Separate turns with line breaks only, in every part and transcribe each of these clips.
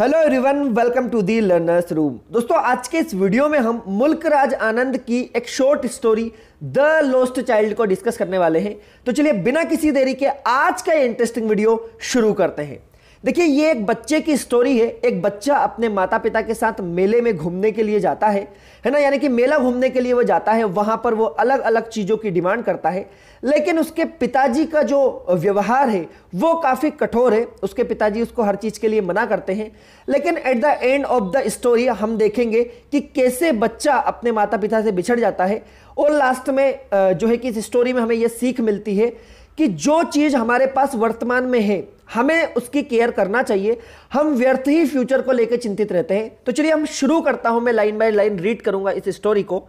Hello everyone welcome to the learners room दोस्तों आज के इस वीडियो में हम मुल्कराज आनंद की एक short story the lost child को डिस्कस करने वाले हैं तो चलिए बिना किसी देरी के आज का इंटरेस्टिंग वीडियो शुरू करते हैं देखिए ये एक बच्चे की स्टोरी है एक बच्चा अपने माता पिता के साथ मेले में घूमने के लिए जाता है है ना यानी कि मेला घूमने के लिए वो जाता है वहाँ पर वो अलग अलग चीज़ों की डिमांड करता है लेकिन उसके पिताजी का जो व्यवहार है वो काफ़ी कठोर है उसके पिताजी उसको हर चीज़ के लिए मना करते हैं लेकिन at the end of the story हम देखेंगे कि कैसे बच्चा अपने माता पिता से बिछड़ जाता है और लास्ट में जो है कि इस स्टोरी में हमें यह सीख मिलती है कि जो चीज़ हमारे पास वर्तमान में है हमें उसकी केयर करना चाहिए हम व्यर्थ ही फ्यूचर को लेकर चिंतित रहते हैं तो चलिए हम शुरू करता हूं मैं लाइन बाय लाइन रीड करूंगा इस स्टोरी को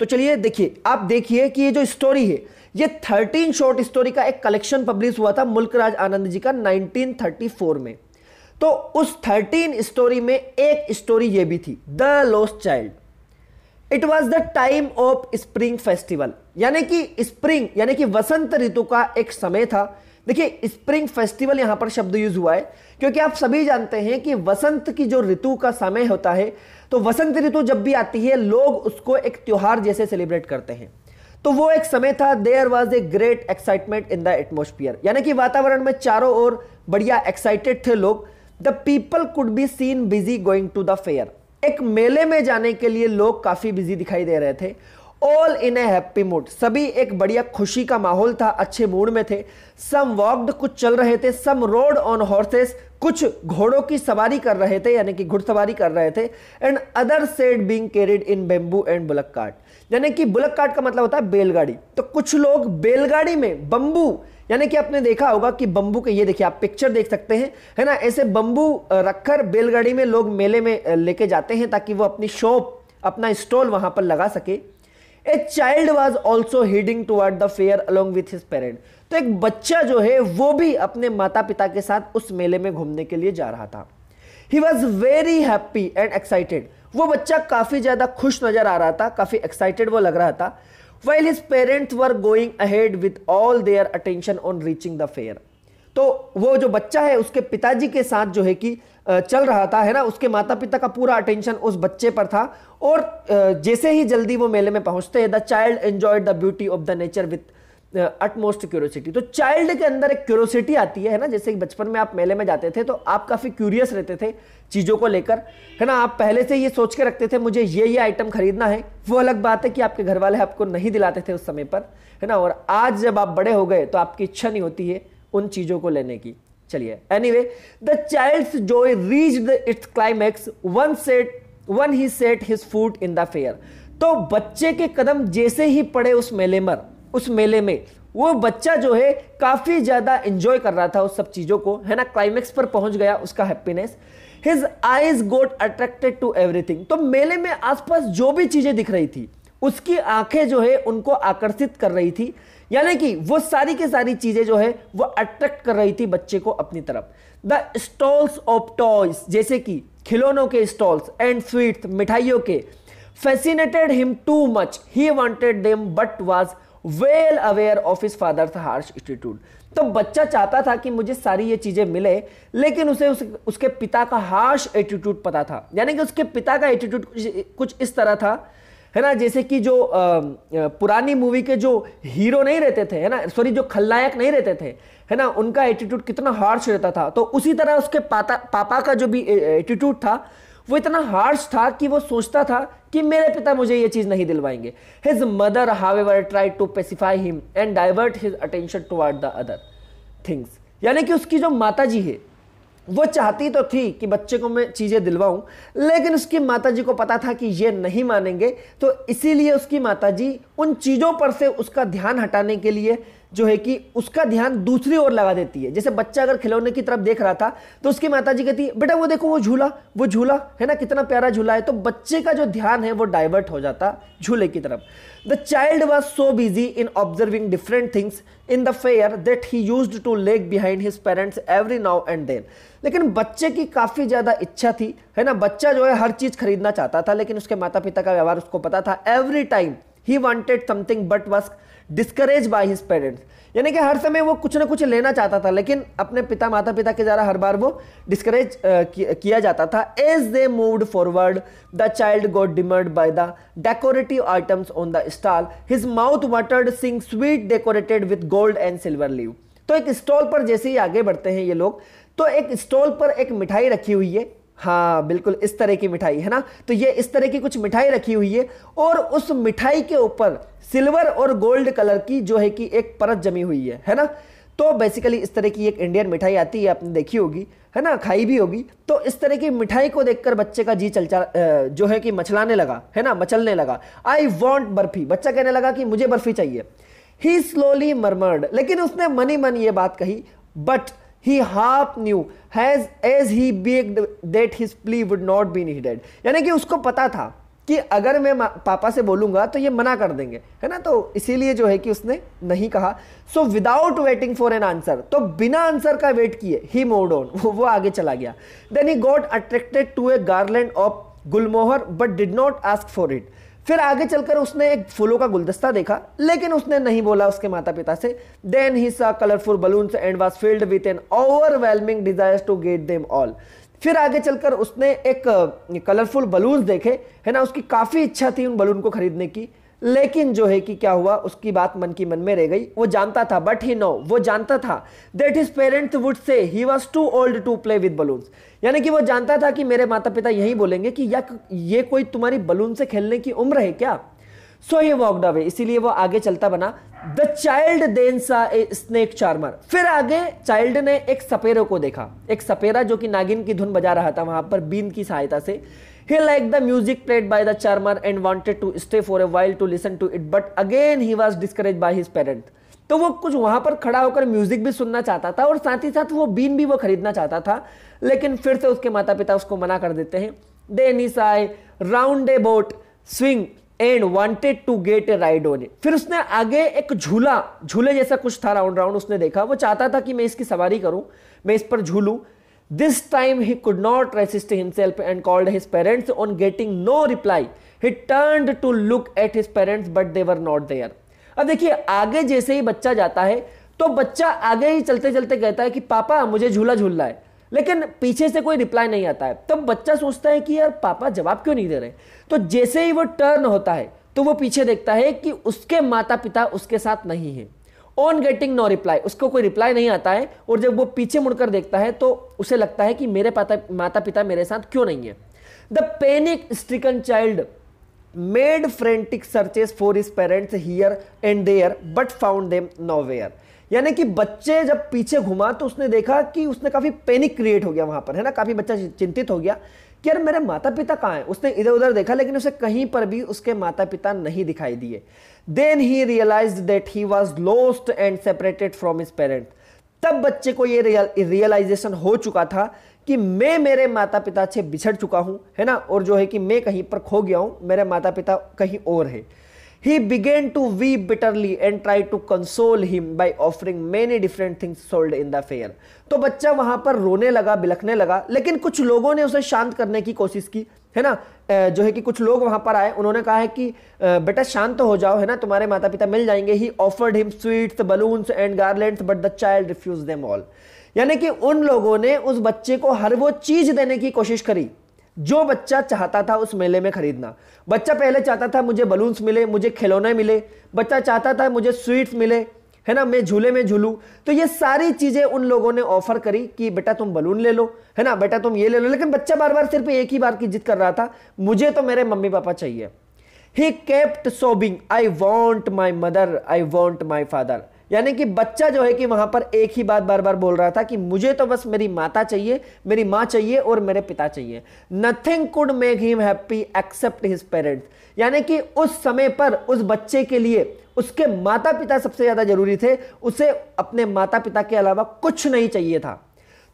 तो चलिए देखिए आप देखिए कि ये जो स्टोरी है ये थर्टीन शॉर्ट स्टोरी का एक कलेक्शन पब्लिश हुआ था मुल्कराज आनंद जी का 1934 में तो उस थर्टीन स्टोरी में एक स्टोरी ये भी थी the lost child it was the time of spring festival यानी कि स्प्रिंग यानी कि वसंत ऋतु का एक समय था देखिए स्प्रिंग फेस्टिवल यहाँ पर शब्द यूज हुआ है क्योंकि आप सभी जानते हैं कि वसंत की जो ऋतु का समय होता है तो वसंत ऋतु जब भी आती है लोग उसको एक त्यौहार जैसे सेलिब्रेट करते हैं तो वो एक समय था there was a great excitement in the atmosphere यानी कि वातावरण में चारों ओर बढ़िया एक्साइटेड थे लोग the people could be seen busy going to the fair एक मेले में जाने के लिए लोग काफी बिजी दिखाई दे रहे थे all in a happy mood सभी एक बढ़िया खुशी का माहौल था अच्छे मूड में थे सम वॉक्ड कुछ चल रहे थे सम रोड ऑन हॉर्सेस कुछ घोड़ों की सवारी कर रहे थे यानी कि घुड़सवारी कर रहे थे and other said being carried in bamboo and bullock cart यानी कि बुलक कार्ट का मतलब होता है बैलगाड़ी तो कुछ लोग बैलगाड़ी में बम्बू यानी कि आपने देखा होगा कि बम्बू के ये देखिए आप पिक्चर देख सकते हैं है ना ऐसे बम्बू रखकर बैलगाड़ी में लोग मेले में लेके जाते हैं ताकि वो अपनी शॉप अपना स्टॉल वहां पर लगा सके a child was also heading toward the fair along with his parent तो एक बच्चा जो है वो भी अपने माता पिता के साथ उस मेले में घूमने के लिए जा रहा था he was very happy and excited वो बच्चा काफ़ी ज़्यादा खुश नज़र आ रहा था काफ़ी एक्साइटेड वो लग रहा था well his parents were going ahead with all their attention on reaching the fair तो वो जो बच्चा है उसके पिताजी के साथ जो है कि चल रहा था है ना उसके माता पिता का पूरा अटेंशन उस बच्चे पर था और जैसे ही जल्दी वो मेले में पहुंचते हैं the child enjoy the beauty of the nature with utmost curiosity तो चाइल्ड के अंदर एक क्यूरोसिटी आती है ना जैसे बचपन में आप मेले में जाते थे तो आप काफ़ी क्यूरियस रहते थे चीज़ों को लेकर है ना आप पहले से ये सोच के रखते थे मुझे ये ये आइटम खरीदना है वो अलग बात है कि आपके घर वाले आपको नहीं दिलाते थे उस समय पर है ना और आज जब आप बड़े हो गए तो आपकी इच्छा नहीं होती है उन चीज़ों को लेने की चलिए anyway the child's joy reach the its climax one set one he set his foot in the fair तो बच्चे के कदम जैसे ही पड़े उस मेले में उस मेले में वो बच्चा जो है काफ़ी ज़्यादा इंजॉय कर रहा था उस सब चीज़ों को है ना क्लाइमेक्स पर पहुंच गया उसका happiness his eyes got attracted to everything तो मेले में आसपास जो भी चीज़ें दिख रही थी उसकी आंखें जो है उनको आकर्षित कर रही थी यानी कि वो सारी की सारी चीजें जो है वो अट्रैक्ट कर रही थी बच्चे को अपनी तरफ द स्टॉल्स ऑफ टॉयज जैसे कि खिलौनों के स्टॉल्स एंड स्वीट मिठाइयों के fascinated him too much he wanted them but was well aware of his father harsh institute तो बच्चा चाहता था कि मुझे सारी ये चीज़ें मिले लेकिन उसे उस, उसके पिता का हार्श एटीट्यूड पता था यानी कि उसके पिता का एटीट्यूड कुछ इस तरह था है ना जैसे कि जो पुरानी मूवी के जो हीरो नहीं रहते थे है ना सॉरी जो खलनायक नहीं रहते थे है ना उनका एटीट्यूड कितना हार्श रहता था तो उसी तरह उसके पाता पापा का जो भी एटीट्यूड था वो इतना हार्श था कि वो सोचता था कि मेरे पिता मुझे ये चीज़ नहीं दिलवाएंगे his mother however try to pacify him and divert his attention toward the other things यानी कि उसकी जो माता जी है वो चाहती तो थी कि बच्चे को मैं चीज़ें दिलवाऊं लेकिन उसकी माताजी को पता था कि ये नहीं मानेंगे तो इसीलिए उसकी माताजी उन चीज़ों पर से उसका ध्यान हटाने के लिए जो है कि उसका ध्यान दूसरी ओर लगा देती है जैसे बच्चा अगर खिलौने की तरफ देख रहा था तो उसकी माता जी कहती है बेटा वो देखो वो झूला वो झूला है ना कितना प्यारा झूला है तो बच्चे का जो ध्यान है वो डाइवर्ट हो जाता झूले की तरफ the child was so busy in observing different things in the fair that he use to lag behind his parents every now and then लेकिन बच्चे की काफ़ी ज़्यादा इच्छा थी है ना बच्चा जो है हर चीज़ खरीदना चाहता था लेकिन उसके माता पिता का व्यवहार उसको पता था every time he wanted something but was discourage by his parents यानी कि हर समय वो कुछ ना कुछ लेना चाहता था लेकिन अपने पिता माता पिता के द्वारा हर बार वो डिस्करेज किया जाता था as they moved forward the child got demurred by the decorative items on the stall his mouth watered seeing sweet decorated with gold and silver leaf तो एक स्टॉल पर जैसे ही आगे बढ़ते हैं ये लोग तो एक स्टॉल पर एक मिठाई रखी हुई है हाँ बिल्कुल इस तरह की मिठाई है ना तो ये इस तरह की कुछ मिठाई रखी हुई है और उस मिठाई के ऊपर सिल्वर और गोल्ड कलर की जो है कि एक परत जमी हुई है है ना तो बेसिकली इस तरह की एक इंडियन मिठाई आती है आपने देखी होगी है ना खाई भी होगी तो इस तरह की मिठाई को देखकर बच्चे का जी चलचा जो है कि मचलाने लगा है ना मचलने लगा आई वॉन्ट बर्फी बच्चा कहने लगा कि मुझे बर्फी चाहिए ही स्लोली मरमर्ड लेकिन उसने मनी मन ये बात कही but he half knew has as he begged that his plea would not be needed यानी कि उसको पता था कि अगर मैं पापा से बोलूंगा तो ये मना कर देंगे है ना तो इसीलिए जो है कि उसने नहीं कहा so without waiting for an answer तो बिना आंसर का वेट किए ही मोड ऑन वो आगे चला गया then he got attracted to a garland of gulmohar but did not ask for it फिर आगे चलकर उसने एक फूलों का गुलदस्ता देखा लेकिन उसने नहीं बोला उसके माता पिता से then he saw colourful balloons and was filled with an overwhelming desire to get them all फिर आगे चलकर उसने एक कलरफुल बलून देखे है ना उसकी काफ़ी इच्छा थी उन बलून को खरीदने की लेकिन जो है कि क्या हुआ उसकी बात मन की मन में रह गई वो जानता था बट ही नो वो जानता था that is parents would say he was too old to play with balloon यानी कि वो जानता था कि मेरे माता पिता यही बोलेंगे कि या ये कोई तुम्हारी बलून से खेलने की उम्र है क्या सो ही वॉकड अवे इसीलिए वो आगे चलता बना द चाइल्ड देन सा ए स्नेक चार्मर फिर आगे चाइल्ड ने एक सपेरे को देखा एक सपेरा जो कि नागिन की धुन बजा रहा था वहां पर बीन की सहायता से He liked the music played by the charmer and wanted to stay for a while to listen to it, but again he was discouraged by his parents. तो वो कुछ वहां पर खड़ा होकर म्यूजिक भी सुनना चाहता था और साथ ही साथ वो बीन भी वो खरीदना चाहता था लेकिन फिर से उसके माता पिता उसको मना कर देते हैं they he saw round a boat swing and wanted to get a ride on it फिर उसने आगे एक झूला झूले जैसा कुछ था राउंड राउंड उसने देखा वो चाहता था कि मैं इसकी सवारी करूं मैं इस पर झूलूं This time he could not resist himself and called his parents. On getting no reply, he turned to look at his parents, but they were not there. अब देखिए आगे जैसे ही बच्चा जाता है तो बच्चा आगे ही चलते चलते कहता है कि पापा मुझे झूला झूलना है लेकिन पीछे से कोई रिप्लाई नहीं आता है तब तो बच्चा सोचता है कि यार पापा जवाब क्यों नहीं दे रहे तो जैसे ही वो टर्न होता है तो वो पीछे देखता है कि उसके माता पिता उसके साथ नहीं है ऑन गेटिंग नो रिप्लाई उसको कोई रिप्लाई नहीं आता है और जब वो पीछे मुड़कर देखता है तो उसे लगता है कि मेरे पाता माता पिता मेरे साथ क्यों नहीं है the panic stricken child made frantic searches for his parents here and there but found them nowhere यानी कि बच्चे जब पीछे घुमा तो उसने देखा कि उसने काफ़ी पैनिक क्रिएट हो गया वहां पर है ना काफ़ी बच्चा चिंतित हो गया कि यार मेरे माता पिता कहाँ हैं उसने इधर उधर देखा लेकिन उसे कहीं पर भी उसके माता पिता नहीं दिखाई दिए then he realize that he was lost and separated from his parent तब बच्चे को ये रियलाइजेशन हो चुका था कि मैं मेरे माता पिता से बिछड़ चुका हूँ है ना और जो है कि मैं कहीं पर खो गया हूँ मेरे माता पिता कहीं और है He began to weep bitterly and tried to console him by offering many different things sold in the fair. तो बच्चा वहां पर रोने लगा बिलखने लगा लेकिन कुछ लोगों ने उसे शांत करने की कोशिश की है ना जो है कि कुछ लोग वहां पर आए उन्होंने कहा है कि बेटा शांत हो जाओ है ना तुम्हारे माता पिता मिल जाएंगे he offered him sweets balloons and garlands but the child refuse them all यानी कि उन लोगों ने उस बच्चे को हर वो चीज देने की कोशिश करी जो बच्चा चाहता था उस मेले में खरीदना बच्चा पहले चाहता था मुझे बलून्स मिले मुझे खिलौने मिले बच्चा चाहता था मुझे स्वीट्स मिले है ना मैं झूले में झूलू तो ये सारी चीज़ें उन लोगों ने ऑफर करी कि बेटा तुम बलून ले लो है ना बेटा तुम ये ले लो लेकिन बच्चा बार बार सिर्फ एक ही बार की जिद कर रहा था मुझे तो मेरे मम्मी पापा चाहिए he kept sobbing I want my mother I want my father यानी कि बच्चा जो है कि वहां पर एक ही बात बार बार बोल रहा था कि मुझे तो बस मेरी माता चाहिए मेरी माँ चाहिए और मेरे पिता चाहिए nothing could make him happy except his parents यानी कि उस समय पर उस बच्चे के लिए उसके माता पिता सबसे ज़्यादा जरूरी थे उसे अपने माता पिता के अलावा कुछ नहीं चाहिए था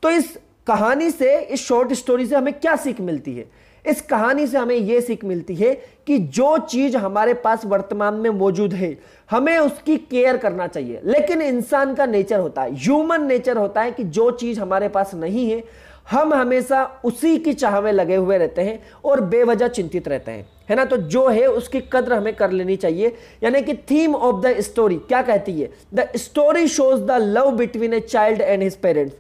तो इस कहानी से इस शॉर्ट स्टोरी से हमें क्या सीख मिलती है इस कहानी से हमें यह सीख मिलती है कि जो चीज़ हमारे पास वर्तमान में मौजूद है हमें उसकी केयर करना चाहिए लेकिन इंसान का नेचर होता है ह्यूमन नेचर होता है कि जो चीज़ हमारे पास नहीं है हम हमेशा उसी की चाह में लगे हुए रहते हैं और बेवजह चिंतित रहते हैं है ना तो जो है उसकी कद्र हमें कर लेनी चाहिए यानी कि थीम ऑफ द स्टोरी क्या कहती है the story shows the love between a child and his parents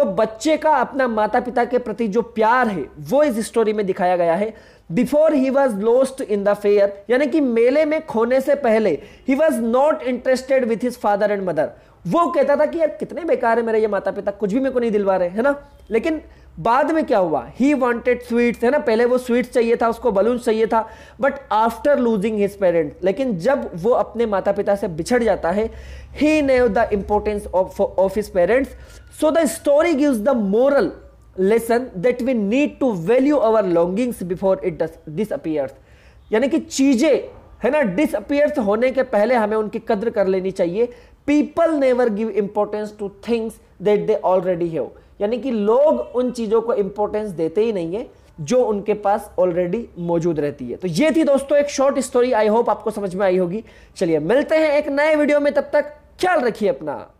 तो बच्चे का अपना माता पिता के प्रति जो प्यार है वो इस स्टोरी में दिखाया गया है before he was lost in the fair यानी कि मेले में खोने से पहले he was not interested with his father and mother वो कहता था कि यार कितने बेकार है मेरे ये माता पिता कुछ भी मेरे को नहीं दिलवा रहे है ना लेकिन बाद में क्या हुआ ही वॉन्टेड स्वीट्स है ना पहले वो स्वीट्स चाहिए था उसको बलून चाहिए था but after losing his parents लेकिन जब वो अपने माता पिता से बिछड़ जाता है he knew the importance of of his parents so the story gives the moral lesson that we need to value our longings before it disappears यानी कि चीज़ें है ना डिसअपियर्स होने के पहले हमें उनकी कद्र कर लेनी चाहिए people never give importance to things that they already have यानी कि लोग उन चीज़ों को इम्पोर्टेंस देते ही नहीं है जो उनके पास ऑलरेडी मौजूद रहती है तो ये थी दोस्तों एक शॉर्ट स्टोरी आई होप आपको समझ में आई होगी चलिए मिलते हैं एक नए वीडियो में तब तक ख्याल रखिए अपना